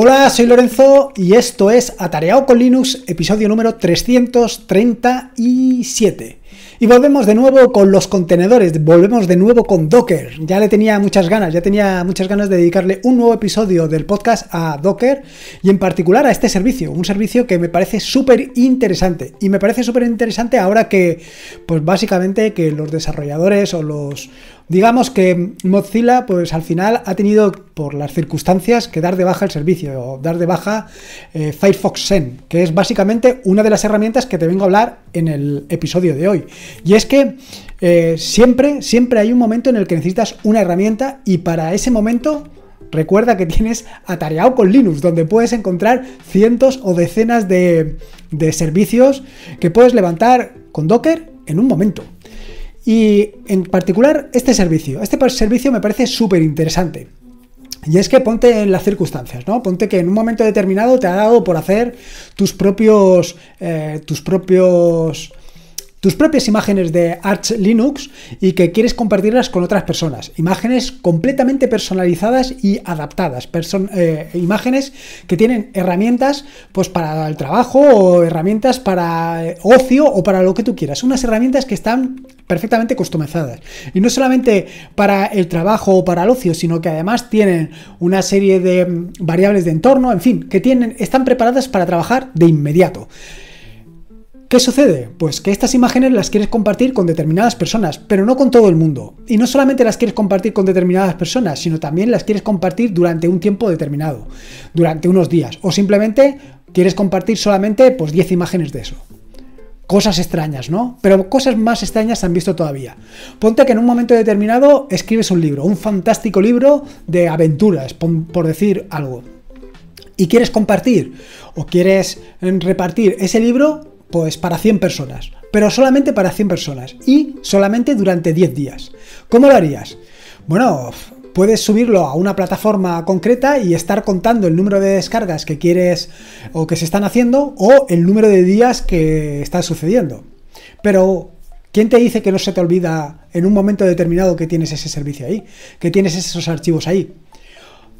Hola, soy Lorenzo y esto es Atareado con Linux, episodio número 337. Y volvemos de nuevo con los contenedores, volvemos de nuevo con Docker. Ya le tenía muchas ganas, ya tenía muchas ganas de dedicarle un nuevo episodio del podcast a Docker y en particular a este servicio, un servicio que me parece súper interesante. Y me parece súper interesante ahora que, pues básicamente que los desarrolladores o los, Digamos que Mozilla, pues al final ha tenido, por las circunstancias, que dar de baja el servicio, o dar de baja eh, Firefox Zen, que es básicamente una de las herramientas que te vengo a hablar en el episodio de hoy. Y es que eh, siempre, siempre hay un momento en el que necesitas una herramienta y para ese momento Recuerda que tienes atareado con Linux, donde puedes encontrar cientos o decenas de, servicios que puedes levantar con Docker en un momento. Y en particular este servicio. Este servicio me parece súper interesante. Y es que ponte en las circunstancias, ¿no? Ponte que en un momento determinado te ha dado por hacer tus propios, eh, tus propios tus propias imágenes de Arch Linux y que quieres compartirlas con otras personas. Imágenes completamente personalizadas y adaptadas. Eh, imágenes que tienen herramientas pues, para el trabajo o herramientas para eh, ocio o para lo que tú quieras. Unas herramientas que están perfectamente customizadas. Y no solamente para el trabajo o para el ocio, sino que además tienen una serie de variables de entorno, en fin, que tienen, están preparadas para trabajar de inmediato. ¿Qué sucede? Pues que estas imágenes las quieres compartir con determinadas personas, pero no con todo el mundo. Y no solamente las quieres compartir con determinadas personas, sino también las quieres compartir durante un tiempo determinado, durante unos días, o simplemente quieres compartir solamente pues 10 imágenes de eso. Cosas extrañas, ¿no? Pero cosas más extrañas se han visto todavía. Ponte que en un momento determinado escribes un libro, un fantástico libro de aventuras, por decir algo. Y quieres compartir o quieres mm, repartir ese libro pues para 100 personas, pero solamente para 100 personas y solamente durante 10 días. ¿Cómo lo harías? Bueno, puedes subirlo a una plataforma concreta y estar contando el número de descargas que quieres o que se están haciendo o el número de días que está sucediendo. Pero, ¿quién te dice que no se te olvida en un momento determinado que tienes ese servicio ahí? Que tienes esos archivos ahí.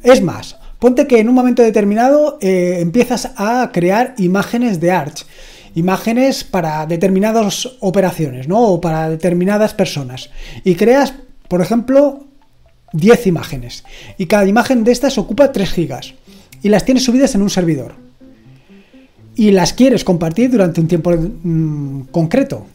Es más, ponte que en un momento determinado eh, empiezas a crear imágenes de Arch imágenes para determinadas operaciones, ¿no? O para determinadas personas. Y creas, por ejemplo, 10 imágenes. Y cada imagen de estas ocupa 3 gigas. Y las tienes subidas en un servidor. Y las quieres compartir durante un tiempo mm, concreto.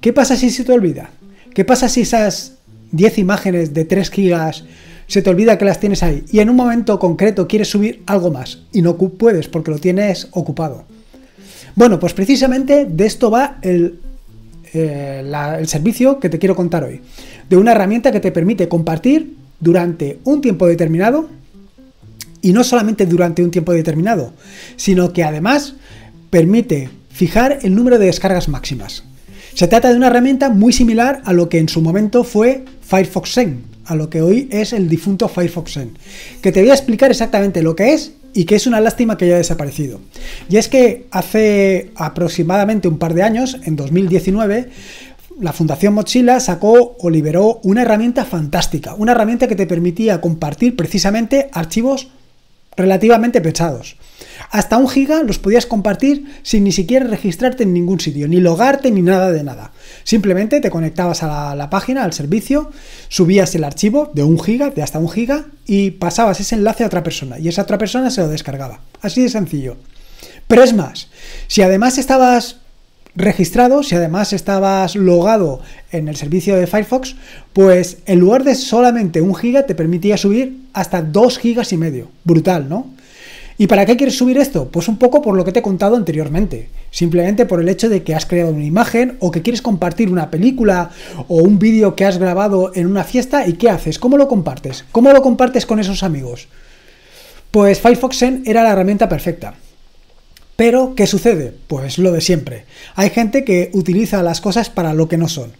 ¿Qué pasa si se te olvida? ¿Qué pasa si esas 10 imágenes de 3 gigas se te olvida que las tienes ahí y en un momento concreto quieres subir algo más y no puedes porque lo tienes ocupado? Bueno, pues precisamente de esto va eh, el, servicio que te quiero contar hoy. De una herramienta que te permite compartir durante un tiempo determinado, y no solamente durante un tiempo determinado, sino que además permite fijar el número de descargas máximas. Se trata de una herramienta muy similar a lo que en su momento fue Firefox Zen, a lo que hoy es el difunto Firefox Zen, que te voy a explicar exactamente lo que es y que es una lástima que haya desaparecido. Y es que hace aproximadamente un par de años, en 2019, la Fundación Mochila sacó o liberó una herramienta fantástica, una herramienta que te permitía compartir precisamente archivos relativamente pesados. Hasta un giga los podías compartir sin ni siquiera registrarte en ningún sitio, ni logarte ni nada de nada. Simplemente te conectabas a la, página, al servicio, subías el archivo de un giga, de hasta un giga, y pasabas ese enlace a otra persona, y esa otra persona se lo descargaba. Así de sencillo. Pero es más, si además estabas registrado, si además estabas logado en el servicio de Firefox, pues en lugar de solamente un giga te permitía subir hasta 2 gigas y medio. Brutal, ¿no? ¿Y para qué quieres subir esto? Pues un poco por lo que te he contado anteriormente. Simplemente por el hecho de que has creado una imagen o que quieres compartir una película o un vídeo que has grabado en una fiesta y ¿qué haces? ¿Cómo lo compartes? ¿Cómo lo compartes con esos amigos? Pues Firefox Zen era la herramienta perfecta. Pero, ¿qué sucede? Pues lo de siempre. Hay gente que utiliza las cosas para lo que no son.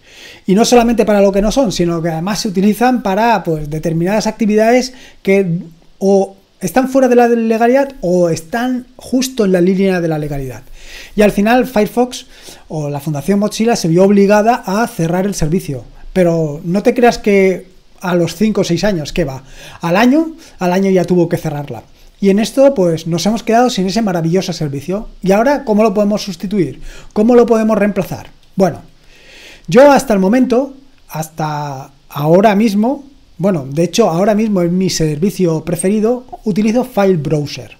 Y no solamente para lo que no son, sino que además se utilizan para pues, determinadas actividades que o están fuera de la legalidad o están justo en la línea de la legalidad. Y al final Firefox o la Fundación Mozilla se vio obligada a cerrar el servicio. Pero no te creas que a los 5 o 6 años, que va? Al año, al año ya tuvo que cerrarla. Y en esto, pues nos hemos quedado sin ese maravilloso servicio. ¿Y ahora cómo lo podemos sustituir? ¿Cómo lo podemos reemplazar? Bueno, yo hasta el momento, hasta ahora mismo, bueno, de hecho ahora mismo en mi servicio preferido, utilizo File Browser.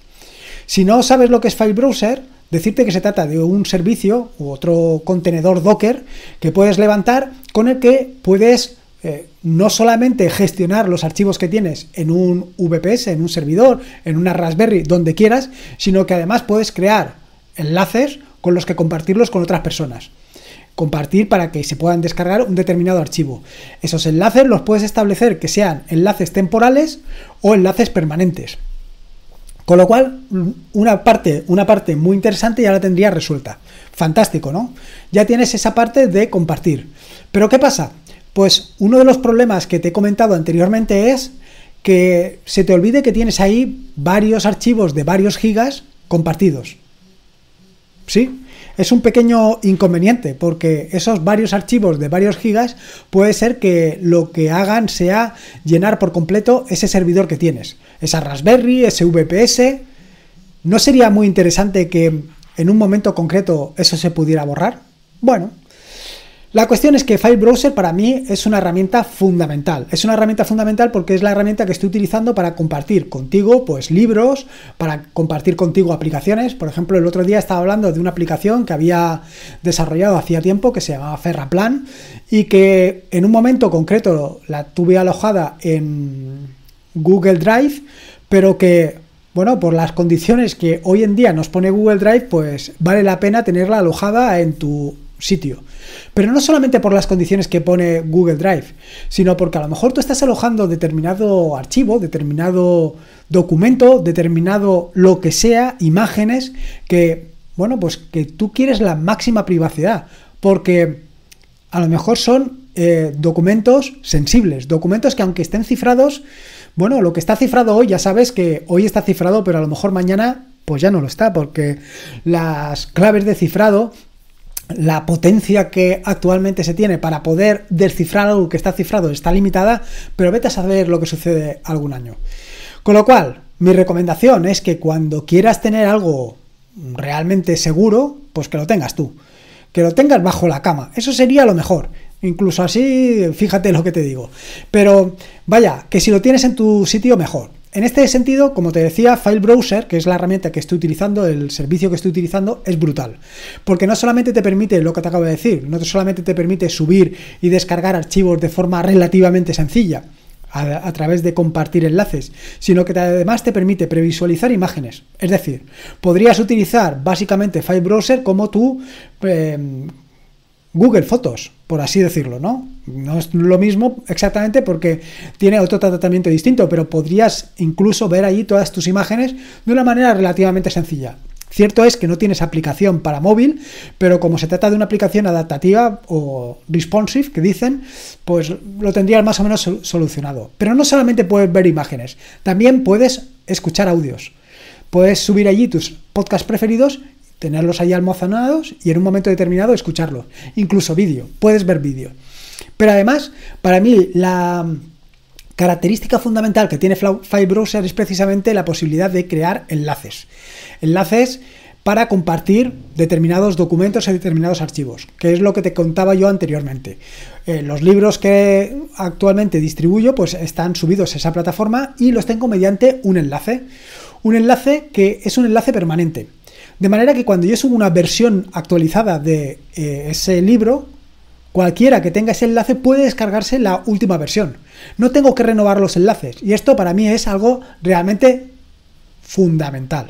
Si no sabes lo que es File Browser, decirte que se trata de un servicio u otro contenedor Docker que puedes levantar con el que puedes eh, no solamente gestionar los archivos que tienes en un VPS, en un servidor, en una Raspberry, donde quieras, sino que además puedes crear enlaces con los que compartirlos con otras personas. Compartir para que se puedan descargar un determinado archivo. Esos enlaces los puedes establecer que sean enlaces temporales o enlaces permanentes. Con lo cual, una parte, una parte muy interesante ya la tendría resuelta. Fantástico, ¿no? Ya tienes esa parte de compartir. Pero ¿qué pasa? Pues uno de los problemas que te he comentado anteriormente es que se te olvide que tienes ahí varios archivos de varios gigas compartidos. ¿Sí? Es un pequeño inconveniente porque esos varios archivos de varios gigas puede ser que lo que hagan sea llenar por completo ese servidor que tienes. Esa Raspberry, ese VPS. ¿No sería muy interesante que en un momento concreto eso se pudiera borrar? Bueno, la cuestión es que File Browser para mí es una herramienta fundamental. Es una herramienta fundamental porque es la herramienta que estoy utilizando para compartir contigo pues libros, para compartir contigo aplicaciones. Por ejemplo, el otro día estaba hablando de una aplicación que había desarrollado hacía tiempo que se llamaba Ferraplan y que en un momento concreto la tuve alojada en Google Drive, pero que bueno, por las condiciones que hoy en día nos pone Google Drive, pues vale la pena tenerla alojada en tu sitio. Pero no solamente por las condiciones que pone Google Drive, sino porque a lo mejor tú estás alojando determinado archivo, determinado documento, determinado lo que sea, imágenes, que, bueno, pues que tú quieres la máxima privacidad, porque a lo mejor son eh, documentos sensibles, documentos que aunque estén cifrados, bueno, lo que está cifrado hoy, ya sabes que hoy está cifrado, pero a lo mejor mañana pues ya no lo está, porque las claves de cifrado la potencia que actualmente se tiene para poder descifrar algo que está cifrado está limitada, pero vete a saber lo que sucede algún año. Con lo cual, mi recomendación es que cuando quieras tener algo realmente seguro, pues que lo tengas tú, que lo tengas bajo la cama, eso sería lo mejor. Incluso así, fíjate lo que te digo. Pero vaya, que si lo tienes en tu sitio, mejor. En este sentido, como te decía, File Browser, que es la herramienta que estoy utilizando, el servicio que estoy utilizando, es brutal. Porque no solamente te permite lo que te acabo de decir, no solamente te permite subir y descargar archivos de forma relativamente sencilla a, través de compartir enlaces, sino que además te permite previsualizar imágenes. Es decir, podrías utilizar básicamente File Browser como tu eh, Google Fotos, por así decirlo, ¿no? No es lo mismo exactamente porque tiene otro tratamiento distinto, pero podrías incluso ver allí todas tus imágenes de una manera relativamente sencilla. Cierto es que no tienes aplicación para móvil, pero como se trata de una aplicación adaptativa o responsive, que dicen, pues lo tendrías más o menos solucionado. Pero no solamente puedes ver imágenes, también puedes escuchar audios. Puedes subir allí tus podcasts preferidos tenerlos ahí almacenados y en un momento determinado escucharlos. Incluso vídeo, puedes ver vídeo. Pero además, para mí, la característica fundamental que tiene File Browser es precisamente la posibilidad de crear enlaces. Enlaces para compartir determinados documentos y determinados archivos, que es lo que te contaba yo anteriormente. Eh, los libros que actualmente distribuyo pues están subidos a esa plataforma y los tengo mediante un enlace. Un enlace que es un enlace permanente. De manera que cuando yo subo una versión actualizada de eh, ese libro, cualquiera que tenga ese enlace puede descargarse la última versión. No tengo que renovar los enlaces y esto para mí es algo realmente fundamental.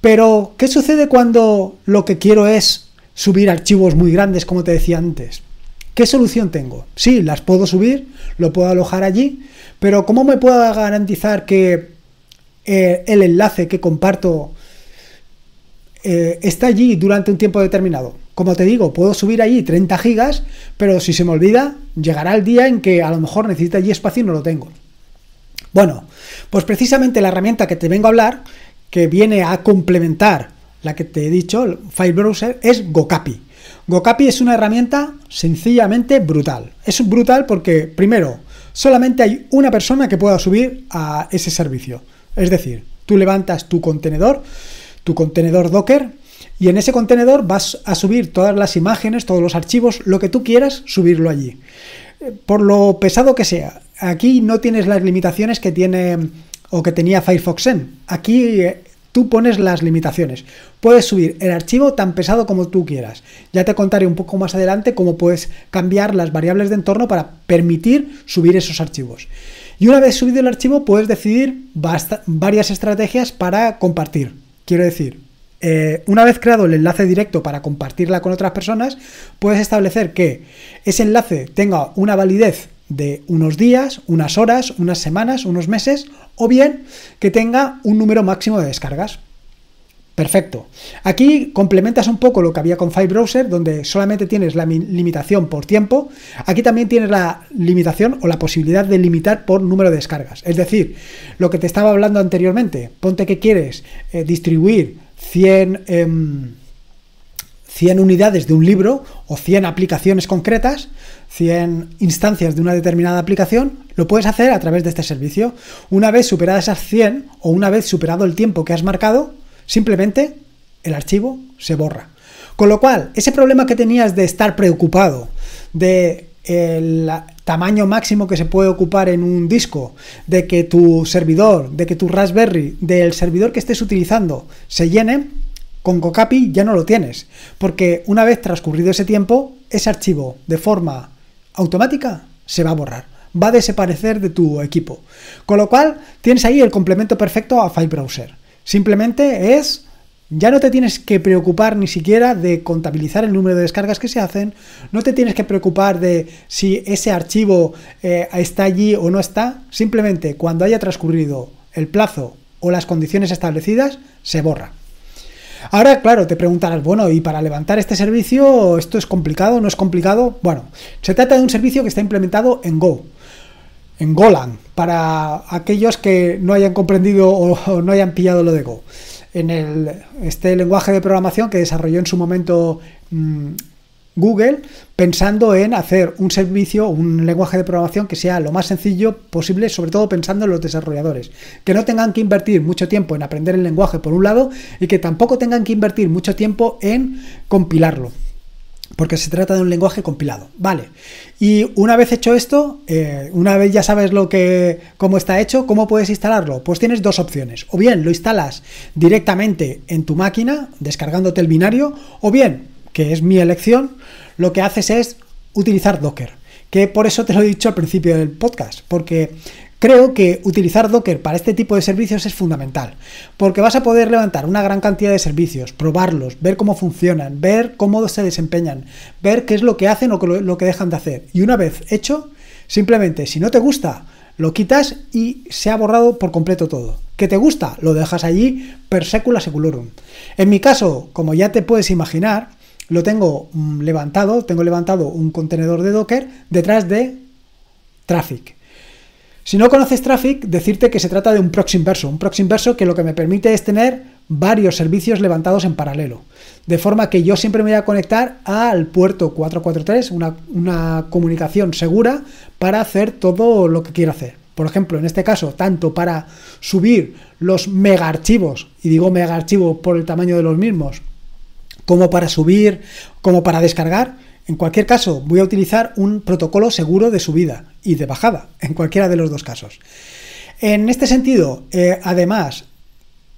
Pero, ¿qué sucede cuando lo que quiero es subir archivos muy grandes, como te decía antes? ¿Qué solución tengo? Sí, las puedo subir, lo puedo alojar allí, pero ¿cómo me puedo garantizar que eh, el enlace que comparto eh, está allí durante un tiempo determinado. Como te digo, puedo subir allí 30 gigas, pero si se me olvida, llegará el día en que a lo mejor necesita allí espacio y no lo tengo. Bueno, pues precisamente la herramienta que te vengo a hablar, que viene a complementar la que te he dicho, el File Browser, es Gocapi Gocapi es una herramienta sencillamente brutal. Es brutal porque, primero, solamente hay una persona que pueda subir a ese servicio. Es decir, tú levantas tu contenedor, tu contenedor Docker y en ese contenedor vas a subir todas las imágenes, todos los archivos, lo que tú quieras, subirlo allí. Eh, por lo pesado que sea, aquí no tienes las limitaciones que tiene o que tenía Firefox en. Aquí eh, tú pones las limitaciones. Puedes subir el archivo tan pesado como tú quieras. Ya te contaré un poco más adelante cómo puedes cambiar las variables de entorno para permitir subir esos archivos. Y una vez subido el archivo puedes decidir varias estrategias para compartir. Quiero decir, eh, una vez creado el enlace directo para compartirla con otras personas, puedes establecer que ese enlace tenga una validez de unos días, unas horas, unas semanas, unos meses, o bien que tenga un número máximo de descargas. Perfecto. Aquí complementas un poco lo que había con File Browser, donde solamente tienes la limitación por tiempo. Aquí también tienes la limitación o la posibilidad de limitar por número de descargas. Es decir, lo que te estaba hablando anteriormente, ponte que quieres eh, distribuir 100, 100 em, unidades de un libro o 100 aplicaciones concretas, 100 instancias de una determinada aplicación, lo puedes hacer a través de este servicio. Una vez superadas esas 100 o una vez superado el tiempo que has marcado, Simplemente el archivo se borra. Con lo cual, ese problema que tenías de estar preocupado, de el tamaño máximo que se puede ocupar en un disco, de que tu servidor, de que tu Raspberry, del servidor que estés utilizando se llene, con Cocapi ya no lo tienes, porque una vez transcurrido ese tiempo, ese archivo de forma automática se va a borrar, va a desaparecer de tu equipo. Con lo cual, tienes ahí el complemento perfecto a File Browser. Simplemente es, ya no te tienes que preocupar ni siquiera de contabilizar el número de descargas que se hacen, no te tienes que preocupar de si ese archivo eh, está allí o no está, simplemente cuando haya transcurrido el plazo o las condiciones establecidas, se borra. Ahora, claro, te preguntarás, bueno, ¿y para levantar este servicio esto es complicado? ¿No es complicado? Bueno, se trata de un servicio que está implementado en Go en Golang, para aquellos que no hayan comprendido o no hayan pillado lo de Go. En el, este lenguaje de programación que desarrolló en su momento mm, Google, pensando en hacer un servicio, un lenguaje de programación que sea lo más sencillo posible, sobre todo pensando en los desarrolladores, que no tengan que invertir mucho tiempo en aprender el lenguaje por un lado y que tampoco tengan que invertir mucho tiempo en compilarlo porque se trata de un lenguaje compilado. Vale. Y una vez hecho esto, eh, una vez ya sabes lo que, cómo está hecho, ¿cómo puedes instalarlo? Pues tienes dos opciones. O bien lo instalas directamente en tu máquina, descargándote el binario, o bien, que es mi elección, lo que haces es utilizar Docker. Que por eso te lo he dicho al principio del podcast, porque Creo que utilizar Docker para este tipo de servicios es fundamental, porque vas a poder levantar una gran cantidad de servicios, probarlos, ver cómo funcionan, ver cómo se desempeñan, ver qué es lo que hacen o lo que dejan de hacer. Y una vez hecho, simplemente si no te gusta, lo quitas y se ha borrado por completo todo. ¿Qué te gusta? Lo dejas allí per secula seculorum. En mi caso, como ya te puedes imaginar, lo tengo mm, levantado, tengo levantado un contenedor de Docker detrás de Traffic. Si no conoces Traffic, decirte que se trata de un proxy inverso, un proxy inverso que lo que me permite es tener varios servicios levantados en paralelo. De forma que yo siempre me voy a conectar al puerto 443, una, comunicación segura para hacer todo lo que quiero hacer. Por ejemplo, en este caso, tanto para subir los mega archivos, y digo mega archivos por el tamaño de los mismos, como para subir, como para descargar, en cualquier caso, voy a utilizar un protocolo seguro de subida y de bajada, en cualquiera de los dos casos. En este sentido, eh, además,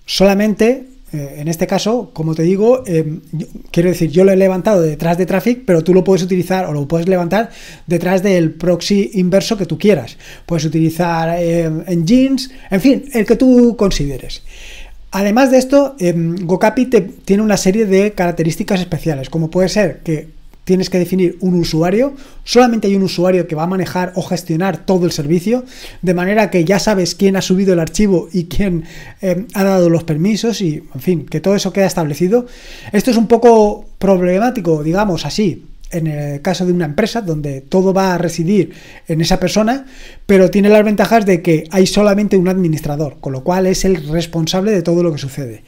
solamente, eh, en este caso, como te digo, em, quiero decir, yo lo he levantado detrás de Traffic, pero tú lo puedes utilizar o lo puedes levantar detrás del proxy inverso que tú quieras. Puedes utilizar em, en jeans, en fin, el que tú consideres. Además de esto, em, Gocapi tiene una serie de características especiales, como puede ser que tienes que definir un usuario. Solamente hay un usuario que va a manejar o gestionar todo el servicio, de manera que ya sabes quién ha subido el archivo y quién eh, ha dado los permisos y, en fin, que todo eso queda establecido. Esto es un poco problemático, digamos así, en el caso de una empresa donde todo va a residir en esa persona, pero tiene las ventajas de que hay solamente un administrador, con lo cual es el responsable de todo lo que sucede.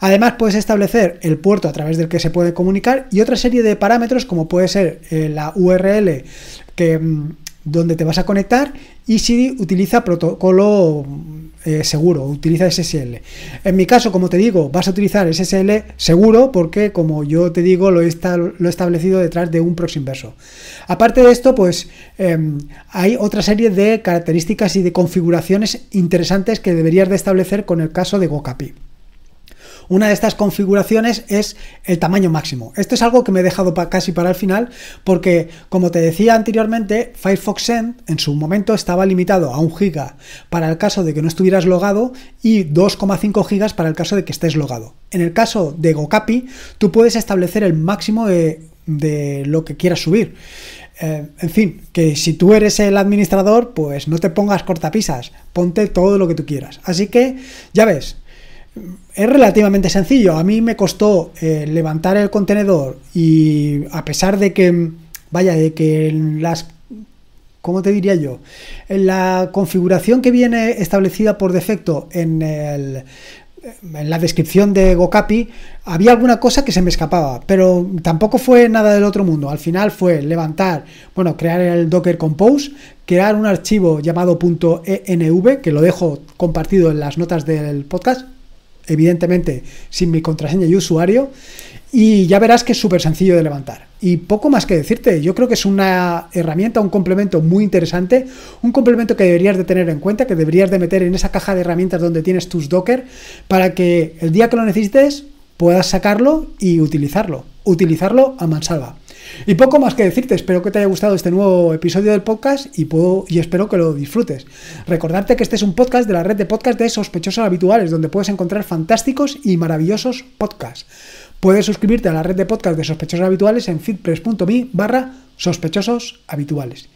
Además, puedes establecer el puerto a través del que se puede comunicar y otra serie de parámetros como puede ser eh, la URL que, mm, donde te vas a conectar y si utiliza protocolo eh, seguro, utiliza SSL. En mi caso, como te digo, vas a utilizar SSL seguro porque, como yo te digo, lo he, establecido detrás de un proxy inverso. Aparte de esto, pues em, hay otra serie de características y de configuraciones interesantes que deberías de establecer con el caso de GoCapi. Una de estas configuraciones es el tamaño máximo. Esto es algo que me he dejado casi para el final porque, como te decía anteriormente, Firefox Send en su momento estaba limitado a 1 giga para el caso de que no estuvieras logado y 2,5 gigas para el caso de que estés logado. En el caso de Gocapi, tú puedes establecer el máximo de, lo que quieras subir. Eh, en fin, que si tú eres el administrador, pues no te pongas cortapisas, ponte todo lo que tú quieras. Así que, ya ves, es relativamente sencillo. A mí me costó eh, levantar el contenedor y a pesar de que, vaya, de que en las... ¿Cómo te diría yo? En la configuración que viene establecida por defecto en, el, en la descripción de gocapi había alguna cosa que se me escapaba, pero tampoco fue nada del otro mundo. Al final fue levantar, bueno, crear el Docker Compose, crear un archivo llamado .env, que lo dejo compartido en las notas del podcast, evidentemente sin mi contraseña y usuario, y ya verás que es súper sencillo de levantar. Y poco más que decirte, yo creo que es una herramienta, un complemento muy interesante, un complemento que deberías de tener en cuenta, que deberías de meter en esa caja de herramientas donde tienes tus Docker, para que el día que lo necesites puedas sacarlo y utilizarlo, utilizarlo a mansalva. Y poco más que decirte, espero que te haya gustado este nuevo episodio del podcast y, puedo, y espero que lo disfrutes. Recordarte que este es un podcast de la red de podcast de sospechosos habituales, donde puedes encontrar fantásticos y maravillosos podcasts. Puedes suscribirte a la red de podcast de sospechosos habituales en fitpress.me barra sospechosos habituales.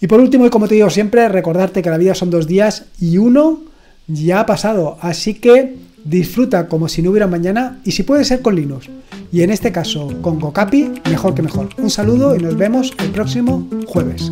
Y por último, y como te digo siempre, recordarte que la vida son dos días y uno ya ha pasado. Así que disfruta como si no hubiera mañana y si puede ser con linos Y en este caso con Gocapi, mejor que mejor. Un saludo y nos vemos el próximo jueves.